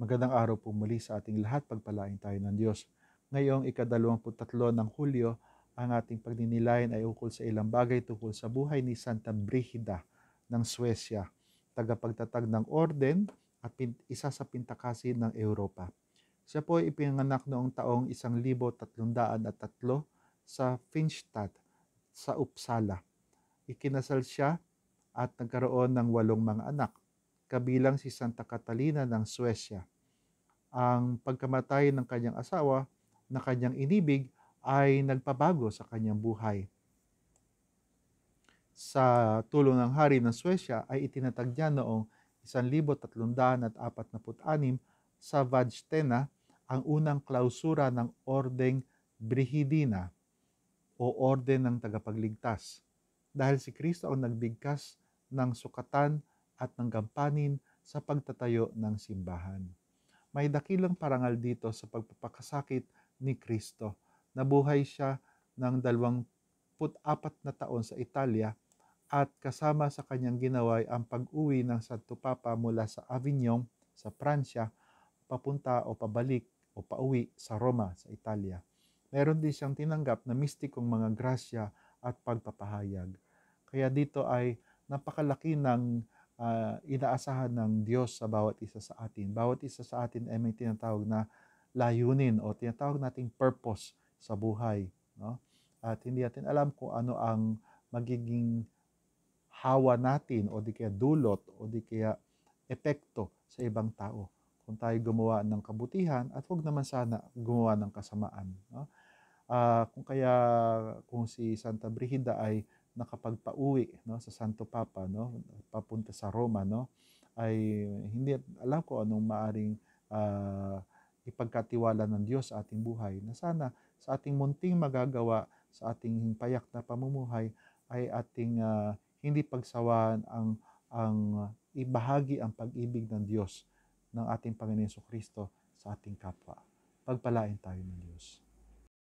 Magandang araw po muli sa ating lahat. Pagpalain tayo ng Diyos. Ngayong ikadalawamput-tatlo ng Hulyo, ang ating pagninilayan ay ukol sa ilang bagay tungkol sa buhay ni Santa Brigida ng Suecia, tagapagtatag ng orden at isa sa pintakasi ng Europa. Siya po ay ipinanganak noong taong 1303 sa Finstadt sa Uppsala. Ikinasal siya at nagkaroon ng walong mga anak kabilang si Santa Catalina ng Suecia. Ang pagkamatay ng kanyang asawa na kanyang inibig ay nagpabago sa kanyang buhay. Sa tulong ng hari ng Suecia ay itinatag niya noong 1346 sa Vajstena ang unang klausura ng Ordeng Brigidina o Orden ng Tagapagligtas dahil si Kristo ang nagbigkas ng sukatan at ng gampanin sa pagtatayo ng simbahan. May dakilang parangal dito sa pagpapakasakit ni Kristo. Nabuhay siya ng 24 na taon sa Italia at kasama sa kanyang ginaway ang pag-uwi ng Santo Papa mula sa Avignon sa Pransya papunta o pabalik o pauwi sa Roma sa Italia. Meron din siyang tinanggap na mistikong mga grasya at pagpapahayag. Kaya dito ay napakalaki ng uh, inaasahan ng Diyos sa bawat isa sa atin. Bawat isa sa atin ay may tinatawag na layunin o tinatawag nating purpose sa buhay. No? At hindi natin alam kung ano ang magiging hawa natin o di kaya dulot o di kaya epekto sa ibang tao. Kung tayo gumawa ng kabutihan at huwag naman sana gumawa ng kasamaan. No? Uh, kung kaya kung si Santa Brigida ay nakapagpauwi no sa Santo Papa no papunta sa Roma no ay hindi alam ko anong maaring uh, ipagkatiwala ng Diyos sa ating buhay na sana sa ating munting magagawa sa ating payak na pamumuhay ay ating uh, hindi pagsawaan ang ang ibahagi ang pag-ibig ng Diyos ng ating Panginoon Kristo sa ating kapwa. Pagpalain tayo ng Diyos.